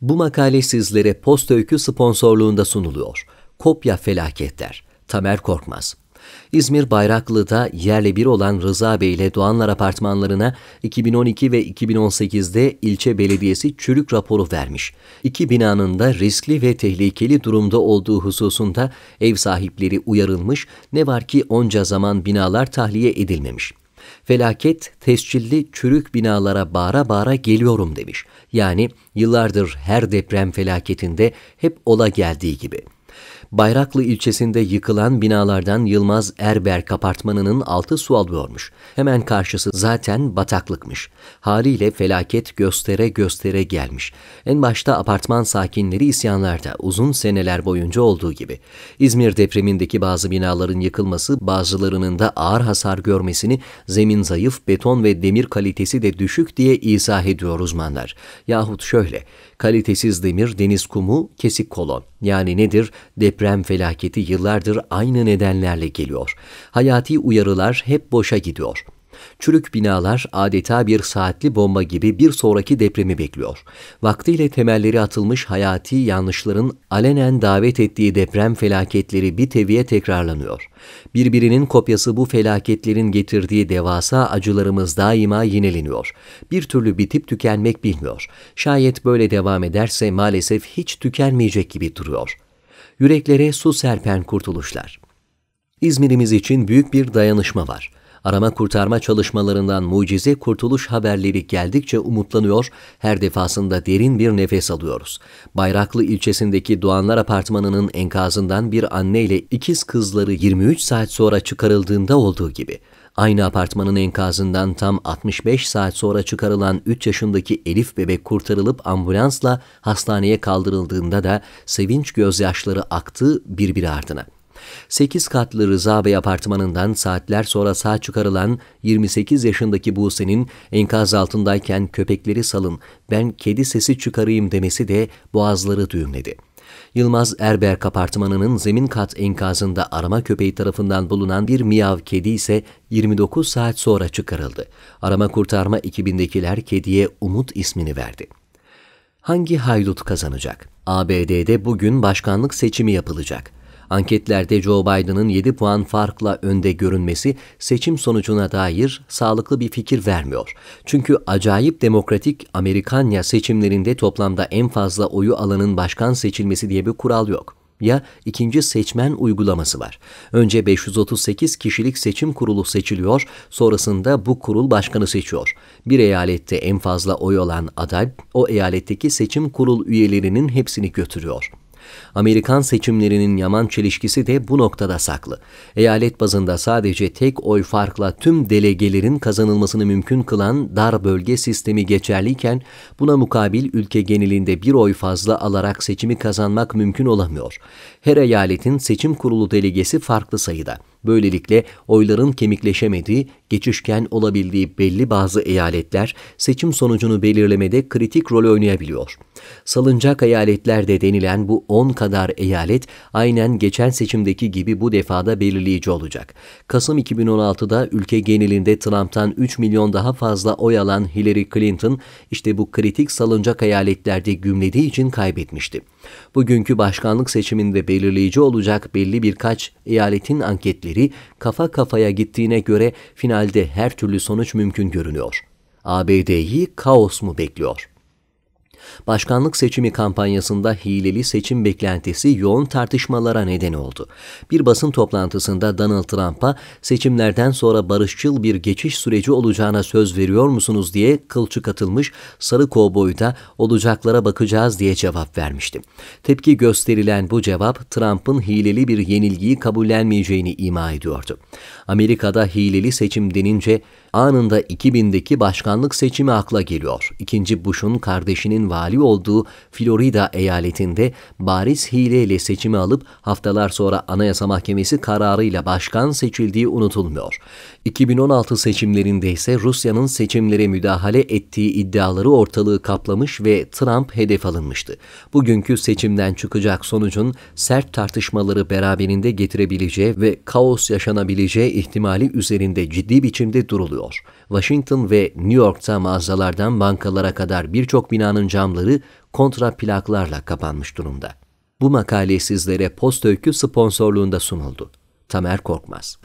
Bu makale sizlere Post Öykü sponsorluğunda sunuluyor. Kopya Felaketler, Tamer Korkmaz. İzmir Bayraklı'da yerle bir olan Rıza Bey ile Doğanlar Apartmanları'na 2012 ve 2018'de ilçe belediyesi çürük raporu vermiş. İki binanın da riskli ve tehlikeli durumda olduğu hususunda ev sahipleri uyarılmış, ne var ki onca zaman binalar tahliye edilmemiş. Felaket tescilli çürük binalara bağıra bağıra geliyorum demiş. Yani yıllardır her deprem felaketinde hep ola geldiği gibi.'' Bayraklı ilçesinde yıkılan binalardan Yılmaz Erber apartmanının altı su alıyormuş. Hemen karşısı zaten bataklıkmış. Haliyle felaket göstere göstere gelmiş. En başta apartman sakinleri isyanlarda uzun seneler boyunca olduğu gibi. İzmir depremindeki bazı binaların yıkılması bazılarının da ağır hasar görmesini zemin zayıf, beton ve demir kalitesi de düşük diye izah ediyor uzmanlar. Yahut şöyle, kalitesiz demir, deniz kumu, kesik kolon. Yani nedir? Deprem felaketi yıllardır aynı nedenlerle geliyor. Hayati uyarılar hep boşa gidiyor.'' Çürük binalar adeta bir saatli bomba gibi bir sonraki depremi bekliyor. Vaktiyle temelleri atılmış hayati yanlışların alenen davet ettiği deprem felaketleri bir teviye tekrarlanıyor. Birbirinin kopyası bu felaketlerin getirdiği devasa acılarımız daima yineleniyor. Bir türlü bitip tükenmek bilmiyor. Şayet böyle devam ederse maalesef hiç tükenmeyecek gibi duruyor. Yüreklere su serpen kurtuluşlar. İzmir'imiz için büyük bir dayanışma var. Arama kurtarma çalışmalarından mucize kurtuluş haberleri geldikçe umutlanıyor, her defasında derin bir nefes alıyoruz. Bayraklı ilçesindeki Doğanlar Apartmanı'nın enkazından bir anne ile ikiz kızları 23 saat sonra çıkarıldığında olduğu gibi. Aynı apartmanın enkazından tam 65 saat sonra çıkarılan 3 yaşındaki Elif bebek kurtarılıp ambulansla hastaneye kaldırıldığında da sevinç gözyaşları aktı birbiri ardına.'' 8 katlı Rıza Bey apartmanından saatler sonra sağ çıkarılan 28 yaşındaki Buse'nin enkaz altındayken köpekleri salın ben kedi sesi çıkarayım demesi de boğazları düğümledi.'' Yılmaz Erberk apartmanının zemin kat enkazında arama köpeği tarafından bulunan bir miyav kedi ise 29 saat sonra çıkarıldı. Arama kurtarma ekibindekiler kediye Umut ismini verdi. Hangi haydut kazanacak? ABD'de bugün başkanlık seçimi yapılacak. Anketlerde Joe Biden'ın 7 puan farkla önde görünmesi seçim sonucuna dair sağlıklı bir fikir vermiyor. Çünkü acayip demokratik Amerikanya seçimlerinde toplamda en fazla oyu alanın başkan seçilmesi diye bir kural yok ya ikinci seçmen uygulaması var. Önce 538 kişilik seçim kurulu seçiliyor, sonrasında bu kurul başkanı seçiyor. Bir eyalette en fazla oy olan aday o eyaletteki seçim kurul üyelerinin hepsini götürüyor. Amerikan seçimlerinin yaman çelişkisi de bu noktada saklı. Eyalet bazında sadece tek oy farkla tüm delegelerin kazanılmasını mümkün kılan dar bölge sistemi geçerliyken buna mukabil ülke genelinde bir oy fazla alarak seçimi kazanmak mümkün olamıyor. Her eyaletin seçim kurulu delegesi farklı sayıda. Böylelikle oyların kemikleşemediği, geçişken olabildiği belli bazı eyaletler seçim sonucunu belirlemede kritik rol oynayabiliyor. Salıncak de denilen bu 10 kadar eyalet aynen geçen seçimdeki gibi bu defada belirleyici olacak. Kasım 2016'da ülke genelinde Trump'tan 3 milyon daha fazla oy alan Hillary Clinton işte bu kritik salıncak eyaletlerde gümlediği için kaybetmişti. Bugünkü başkanlık seçiminde belirleyici olacak belli birkaç eyaletin anketleri kafa kafaya gittiğine göre finalde her türlü sonuç mümkün görünüyor. ABD'yi kaos mu bekliyor? Başkanlık seçimi kampanyasında hileli seçim beklentisi yoğun tartışmalara neden oldu. Bir basın toplantısında Donald Trump'a seçimlerden sonra barışçıl bir geçiş süreci olacağına söz veriyor musunuz diye kılçı katılmış sarı kovboy da olacaklara bakacağız diye cevap vermişti. Tepki gösterilen bu cevap Trump'ın hileli bir yenilgiyi kabullenmeyeceğini ima ediyordu. Amerika'da hileli seçim denince anında 2000'deki başkanlık seçimi akla geliyor. İkinci Bush'un kardeşinin vali olduğu Florida eyaletinde bariz hileyle seçimi alıp haftalar sonra Anayasa Mahkemesi kararıyla başkan seçildiği unutulmuyor. 2016 seçimlerinde ise Rusya'nın seçimlere müdahale ettiği iddiaları ortalığı kaplamış ve Trump hedef alınmıştı. Bugünkü seçimden çıkacak sonucun sert tartışmaları beraberinde getirebileceği ve kaos yaşanabileceği ihtimali üzerinde ciddi biçimde duruluyor yapılıyor. Washington ve New York'ta mağazalardan bankalara kadar birçok binanın camları kontra plaklarla kapanmış durumda. Bu makale sizlere Post Öykü sponsorluğunda sunuldu. Tamer Korkmaz.